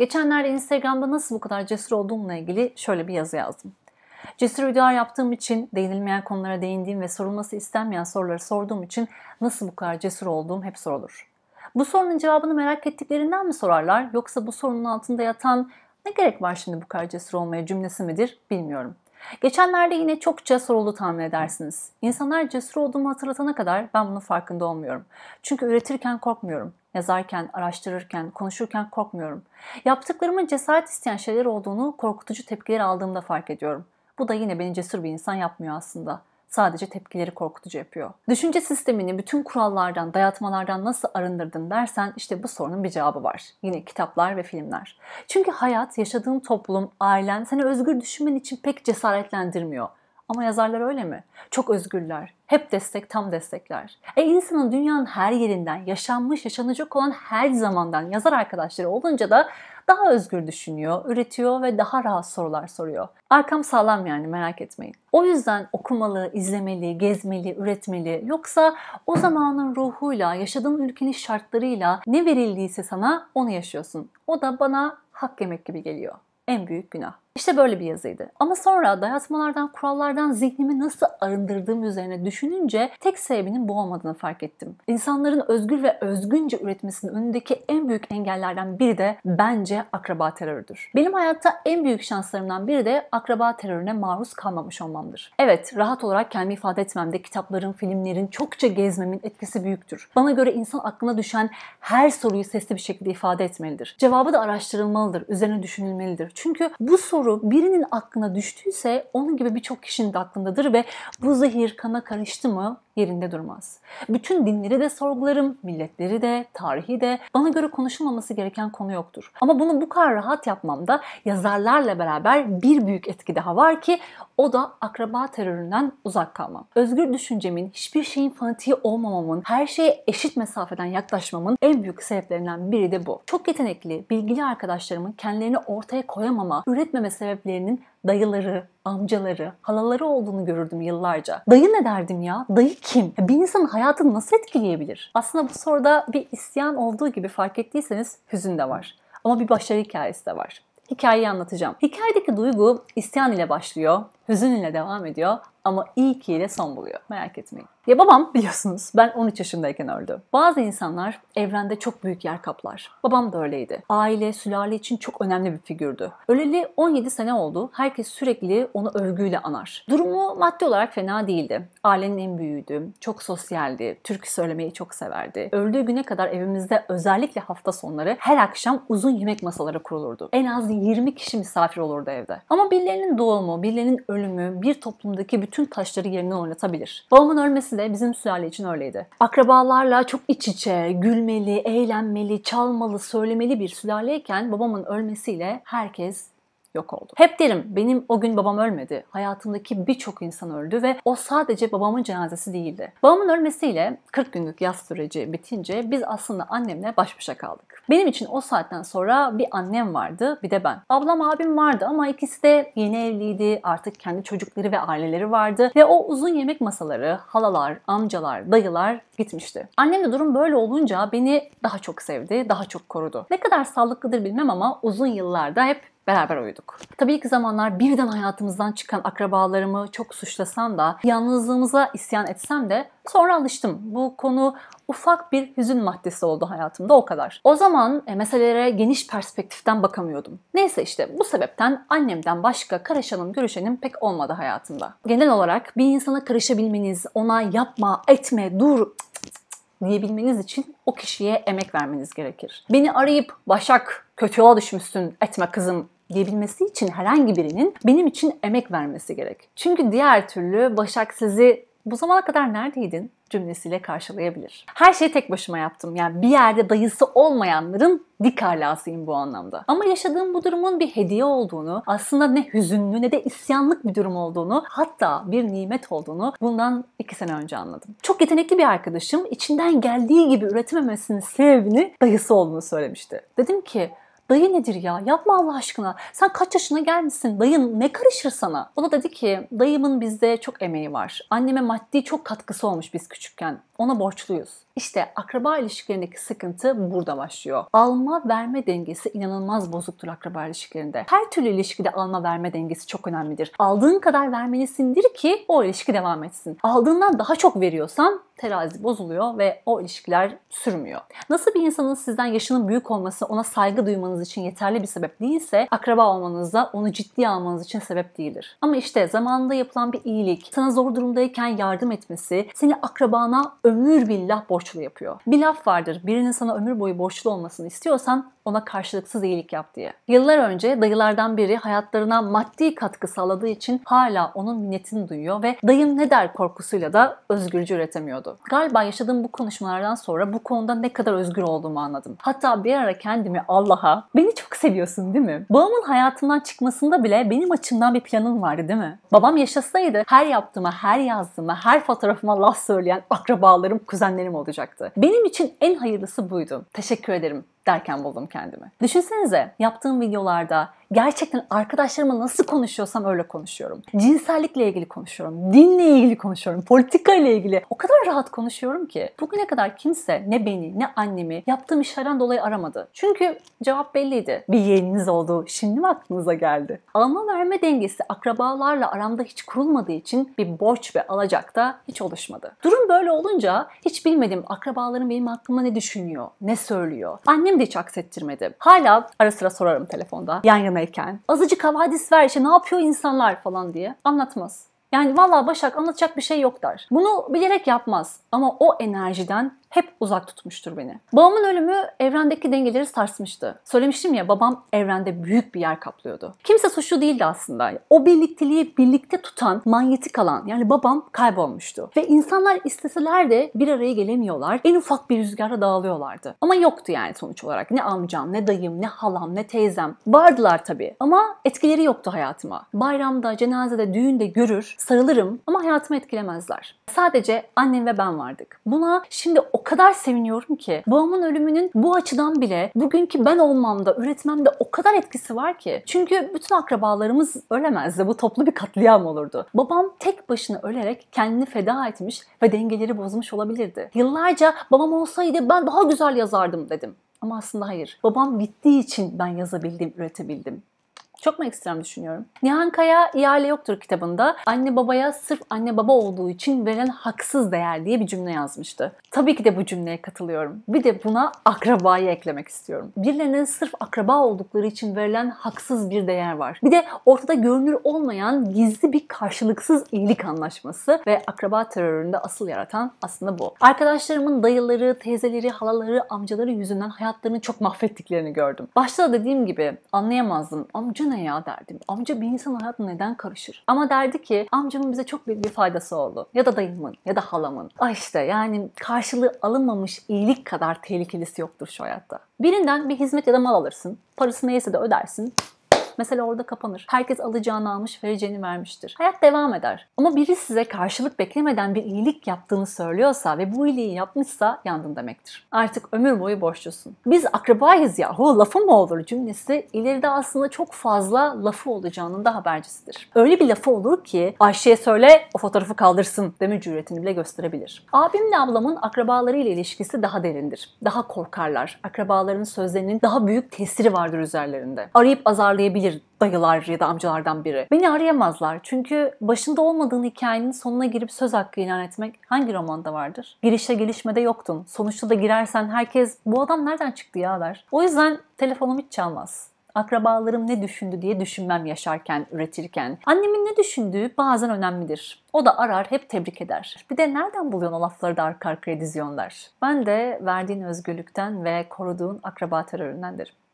Geçenlerde Instagram'da nasıl bu kadar cesur olduğumla ilgili şöyle bir yazı yazdım. Cesur videolar yaptığım için, değinilmeyen konulara değindiğim ve sorulması istenmeyen soruları sorduğum için nasıl bu kadar cesur olduğum hep sorulur. Bu sorunun cevabını merak ettiklerinden mi sorarlar yoksa bu sorunun altında yatan ne gerek var şimdi bu kadar cesur olmaya cümlesi midir bilmiyorum. Geçenlerde yine çok cesur soruldu tahmin edersiniz. İnsanlar cesur olduğumu hatırlatana kadar ben bunun farkında olmuyorum. Çünkü üretirken korkmuyorum. Yazarken, araştırırken, konuşurken korkmuyorum. Yaptıklarımın cesaret isteyen şeyler olduğunu korkutucu tepkiler aldığımda fark ediyorum. Bu da yine beni cesur bir insan yapmıyor aslında. Sadece tepkileri korkutucu yapıyor. Düşünce sistemini bütün kurallardan, dayatmalardan nasıl arındırdın dersen işte bu sorunun bir cevabı var. Yine kitaplar ve filmler. Çünkü hayat, yaşadığın toplum, ailen seni özgür düşünmen için pek cesaretlendirmiyor. Ama yazarlar öyle mi? Çok özgürler. Hep destek, tam destekler. E insanın dünyanın her yerinden, yaşanmış, yaşanacak olan her zamandan yazar arkadaşları olunca da daha özgür düşünüyor, üretiyor ve daha rahat sorular soruyor. Arkam sağlam yani merak etmeyin. O yüzden okumalı, izlemeli, gezmeli, üretmeli. Yoksa o zamanın ruhuyla, yaşadığın ülkenin şartlarıyla ne verildiyse sana onu yaşıyorsun. O da bana hak yemek gibi geliyor. En büyük günah. İşte böyle bir yazıydı. Ama sonra dayatmalardan, kurallardan zihnimi nasıl arındırdığım üzerine düşününce tek sebebinin bu olmadığını fark ettim. İnsanların özgür ve özgünce üretmesinin önündeki en büyük engellerden biri de bence akraba terörüdür. Benim hayatta en büyük şanslarımdan biri de akraba terörüne maruz kalmamış olmamdır. Evet, rahat olarak kendimi ifade etmemde kitapların, filmlerin, çokça gezmemin etkisi büyüktür. Bana göre insan aklına düşen her soruyu sesli bir şekilde ifade etmelidir. Cevabı da araştırılmalıdır, üzerine düşünülmelidir. Çünkü bu soru soru birinin aklına düştüyse onun gibi birçok kişinin de aklındadır ve bu zehir kana karıştı mı yerinde durmaz. Bütün dinleri de sorgularım, milletleri de, tarihi de. Bana göre konuşulmaması gereken konu yoktur. Ama bunu bu kadar rahat yapmamda yazarlarla beraber bir büyük etki daha var ki o da akraba teröründen uzak kalmam. Özgür düşüncemin, hiçbir şeyin fanatiği olmamamın, her şeye eşit mesafeden yaklaşmamın en büyük sebeplerinden biri de bu. Çok yetenekli, bilgili arkadaşlarımın kendilerini ortaya koyamama, üretmeme sebeplerinin dayıları, amcaları, halaları olduğunu görürdüm yıllarca. Dayı ne derdim ya? Dayı kim? bir insanın hayatını nasıl etkileyebilir? Aslında bu soruda bir isyan olduğu gibi fark ettiyseniz hüzün de var. Ama bir başarı hikayesi de var. Hikayeyi anlatacağım. Hikayedeki duygu isyan ile başlıyor hüzünle devam ediyor ama iyi ki de son buluyor. Merak etmeyin. Ya babam biliyorsunuz ben 13 yaşındayken öldü. Bazı insanlar evrende çok büyük yer kaplar. Babam da öyleydi. Aile, sülale için çok önemli bir figürdü. Öleli 17 sene oldu. Herkes sürekli onu övgüyle anar. Durumu maddi olarak fena değildi. Ailenin en büyüğüydü. Çok sosyaldi. Türkü söylemeyi çok severdi. Öldüğü güne kadar evimizde özellikle hafta sonları her akşam uzun yemek masaları kurulurdu. En az 20 kişi misafir olurdu evde. Ama birilerinin doğumu, birilerinin ölümü ölümü bir toplumdaki bütün taşları yerine oynatabilir. Babamın ölmesi de bizim sülale için öyleydi. Akrabalarla çok iç içe, gülmeli, eğlenmeli, çalmalı, söylemeli bir sülaleyken babamın ölmesiyle herkes yok oldu. Hep derim benim o gün babam ölmedi. Hayatımdaki birçok insan öldü ve o sadece babamın cenazesi değildi. Babamın ölmesiyle 40 günlük yaz süreci bitince biz aslında annemle baş başa kaldık. Benim için o saatten sonra bir annem vardı bir de ben. Ablam abim vardı ama ikisi de yeni evliydi. Artık kendi çocukları ve aileleri vardı ve o uzun yemek masaları halalar, amcalar, dayılar gitmişti. Annemle durum böyle olunca beni daha çok sevdi, daha çok korudu. Ne kadar sağlıklıdır bilmem ama uzun yıllarda hep beraber uyuduk. Tabii ilk zamanlar birden hayatımızdan çıkan akrabalarımı çok suçlasam da yalnızlığımıza isyan etsem de sonra alıştım. Bu konu ufak bir hüzün maddesi oldu hayatımda o kadar. O zaman e, meselelere geniş perspektiften bakamıyordum. Neyse işte bu sebepten annemden başka karışanım görüşenim pek olmadı hayatımda. Genel olarak bir insana karışabilmeniz, ona yapma, etme, dur diyebilmeniz için o kişiye emek vermeniz gerekir. Beni arayıp Başak kötü yola düşmüşsün etme kızım diyebilmesi için herhangi birinin benim için emek vermesi gerek. Çünkü diğer türlü Başak sizi bu zamana kadar neredeydin cümlesiyle karşılayabilir. Her şeyi tek başıma yaptım. Yani bir yerde dayısı olmayanların dik bu anlamda. Ama yaşadığım bu durumun bir hediye olduğunu, aslında ne hüzünlü ne de isyanlık bir durum olduğunu, hatta bir nimet olduğunu bundan iki sene önce anladım. Çok yetenekli bir arkadaşım içinden geldiği gibi üretememesinin sebebini dayısı olduğunu söylemişti. Dedim ki Dayı nedir ya? Yapma Allah aşkına. Sen kaç yaşına gelmişsin? Dayın ne karışır sana? O da dedi ki dayımın bizde çok emeği var. Anneme maddi çok katkısı olmuş biz küçükken ona borçluyuz. İşte akraba ilişkilerindeki sıkıntı burada başlıyor. Alma verme dengesi inanılmaz bozuktur akraba ilişkilerinde. Her türlü ilişkide alma verme dengesi çok önemlidir. Aldığın kadar vermelisindir ki o ilişki devam etsin. Aldığından daha çok veriyorsan terazi bozuluyor ve o ilişkiler sürmüyor. Nasıl bir insanın sizden yaşının büyük olması ona saygı duymanız için yeterli bir sebep değilse akraba olmanız da onu ciddiye almanız için sebep değildir. Ama işte zamanında yapılan bir iyilik, sana zor durumdayken yardım etmesi, seni akrabana ömür billah borçlu yapıyor. Bir laf vardır. Birinin sana ömür boyu borçlu olmasını istiyorsan ona karşılıksız iyilik yap diye. Yıllar önce dayılardan biri hayatlarına maddi katkı sağladığı için hala onun minnetini duyuyor ve dayım ne der korkusuyla da özgürce üretemiyordu. Galiba yaşadığım bu konuşmalardan sonra bu konuda ne kadar özgür olduğumu anladım. Hatta bir ara kendimi Allah'a beni çok seviyorsun değil mi? Babamın hayatımdan çıkmasında bile benim açımdan bir planım vardı değil mi? Babam yaşasaydı her yaptığıma, her yazdığıma, her fotoğrafıma laf söyleyen akrabalı akrabalarım, kuzenlerim olacaktı. Benim için en hayırlısı buydu. Teşekkür ederim derken buldum kendimi. Düşünsenize yaptığım videolarda gerçekten arkadaşlarıma nasıl konuşuyorsam öyle konuşuyorum. Cinsellikle ilgili konuşuyorum, dinle ilgili konuşuyorum, politika ile ilgili. O kadar rahat konuşuyorum ki bugüne kadar kimse ne beni ne annemi yaptığım işlerden dolayı aramadı. Çünkü cevap belliydi. Bir yeğeniniz oldu, şimdi mi aklınıza geldi? Alma verme dengesi akrabalarla aramda hiç kurulmadığı için bir borç ve alacak da hiç oluşmadı. Durum böyle olunca hiç bilmediğim akrabalarım benim hakkımda ne düşünüyor, ne söylüyor. Annem de hiç aksettirmedi. Hala ara sıra sorarım telefonda yan yanayken. Azıcık havadis ver işte ne yapıyor insanlar falan diye. Anlatmaz. Yani valla Başak anlatacak bir şey yok der. Bunu bilerek yapmaz ama o enerjiden hep uzak tutmuştur beni. Babamın ölümü evrendeki dengeleri sarsmıştı. Söylemiştim ya babam evrende büyük bir yer kaplıyordu. Kimse suçlu değildi aslında. O birlikteliği birlikte tutan, manyetik alan yani babam kaybolmuştu. Ve insanlar isteseler de bir araya gelemiyorlar. En ufak bir rüzgara dağılıyorlardı. Ama yoktu yani sonuç olarak. Ne amcam, ne dayım, ne halam, ne teyzem. Vardılar tabii ama etkileri yoktu hayatıma. Bayramda, cenazede, düğünde görür, sarılırım ama hayatımı etkilemezler. Sadece annem ve ben vardık. Buna şimdi o o kadar seviniyorum ki. Babamın ölümünün bu açıdan bile bugünkü ben olmamda, üretmemde o kadar etkisi var ki. Çünkü bütün akrabalarımız ölemezdi. Bu toplu bir katliam olurdu. Babam tek başına ölerek kendini feda etmiş ve dengeleri bozmuş olabilirdi. Yıllarca babam olsaydı ben daha güzel yazardım dedim. Ama aslında hayır. Babam gittiği için ben yazabildim, üretebildim. Çok mu ekstrem düşünüyorum? Nihan Kaya ihale yoktur kitabında anne babaya sırf anne baba olduğu için verilen haksız değer diye bir cümle yazmıştı. Tabii ki de bu cümleye katılıyorum. Bir de buna akrabayı eklemek istiyorum. Birilerine sırf akraba oldukları için verilen haksız bir değer var. Bir de ortada görünür olmayan gizli bir karşılıksız iyilik anlaşması ve akraba teröründe asıl yaratan aslında bu. Arkadaşlarımın dayıları, teyzeleri, halaları, amcaları yüzünden hayatlarını çok mahvettiklerini gördüm. Başta da dediğim gibi anlayamazdım. Amca ne ya derdim. Amca bir insan hayatına neden karışır? Ama derdi ki amcamın bize çok büyük bir faydası oldu. Ya da dayımın ya da halamın. Ay ah işte yani karşılığı alınmamış iyilik kadar tehlikelisi yoktur şu hayatta. Birinden bir hizmet ya da mal alırsın. Parası neyse de ödersin. Mesela orada kapanır. Herkes alacağını almış, vereceğini vermiştir. Hayat devam eder. Ama biri size karşılık beklemeden bir iyilik yaptığını söylüyorsa ve bu iyiliği yapmışsa yandın demektir. Artık ömür boyu borçlusun. Biz akrabayız yahu lafı mı olur cümlesi ileride aslında çok fazla lafı olacağının da habercisidir. Öyle bir lafı olur ki Ayşe'ye söyle o fotoğrafı kaldırsın deme cüretini bile gösterebilir. Abimle ablamın akrabalarıyla ilişkisi daha derindir. Daha korkarlar. Akrabaların sözlerinin daha büyük tesiri vardır üzerlerinde. Arayıp azarlayabilir değildir dayılar ya da amcalardan biri. Beni arayamazlar çünkü başında olmadığın hikayenin sonuna girip söz hakkı ilan etmek hangi romanda vardır? Girişe gelişmede yoktun. Sonuçta da girersen herkes bu adam nereden çıktı ya der. O yüzden telefonum hiç çalmaz akrabalarım ne düşündü diye düşünmem yaşarken, üretirken. Annemin ne düşündüğü bazen önemlidir. O da arar, hep tebrik eder. Bir de nereden buluyorsun o lafları da arka arkaya diziyon Ben de verdiğin özgürlükten ve koruduğun akraba derim.